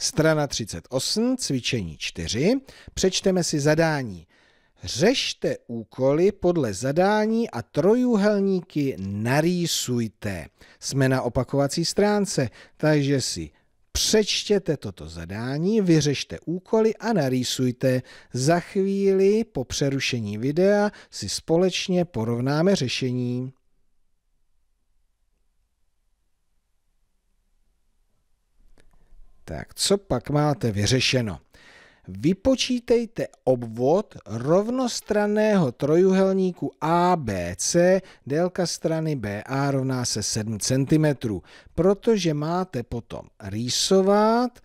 Strana 38, cvičení 4. Přečteme si zadání. Řešte úkoly podle zadání a trojuhelníky narýsujte. Jsme na opakovací stránce, takže si přečtěte toto zadání, vyřešte úkoly a narýsujte. Za chvíli po přerušení videa si společně porovnáme řešení. Tak co pak máte vyřešeno? Vypočítejte obvod rovnostranného trojuhelníku ABC, délka strany BA rovná se 7 cm, protože máte potom rýsovat,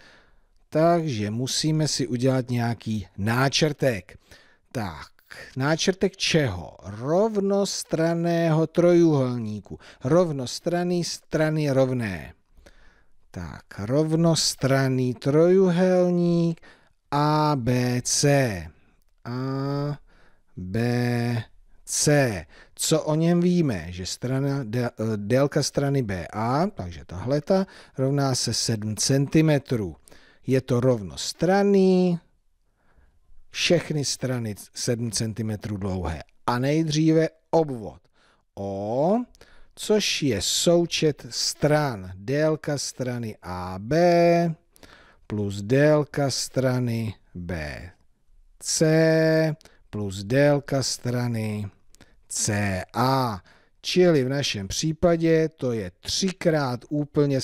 takže musíme si udělat nějaký náčrtek. Tak, náčrtek čeho? Rovnostraného trojuhelníku. Rovnostraný strany rovné. Tak, rovnostranný trojuhelník ABC. A, B, C. Co o něm víme? Že strana, eh, délka strany BA, takže tahle ta, rovná se 7 cm. Je to rovnostranný, všechny strany 7 cm dlouhé a nejdříve obvod. O, což je součet stran. Délka strany AB plus délka strany BC plus délka strany CA. Čili v našem případě to je třikrát úplně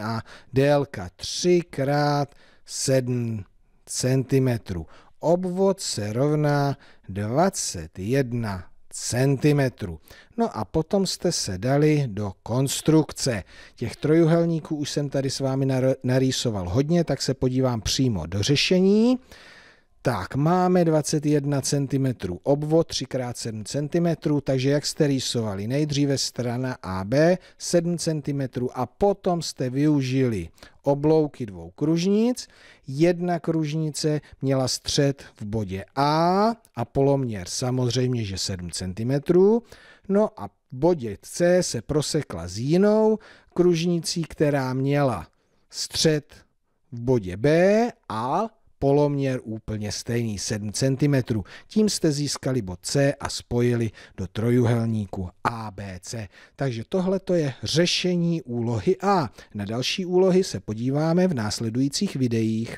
a délka, třikrát 7 cm. Obvod se rovná 21 cm. No a potom jste se dali do konstrukce. Těch trojuhelníků už jsem tady s vámi narýsoval hodně, tak se podívám přímo do řešení. Tak, máme 21 cm obvod, 3x7 cm, takže jak jste rýsovali, nejdříve strana AB 7 cm a potom jste využili oblouky dvou kružnic. Jedna kružnice měla střed v bodě A a poloměr samozřejmě, že 7 cm. No a v bodě C se prosekla s jinou kružnicí, která měla střed v bodě B a poloměr úplně stejný 7 cm. Tím jste získali bod C a spojili do trojuhelníku ABC. Takže tohle to je řešení úlohy A. Na další úlohy se podíváme v následujících videích.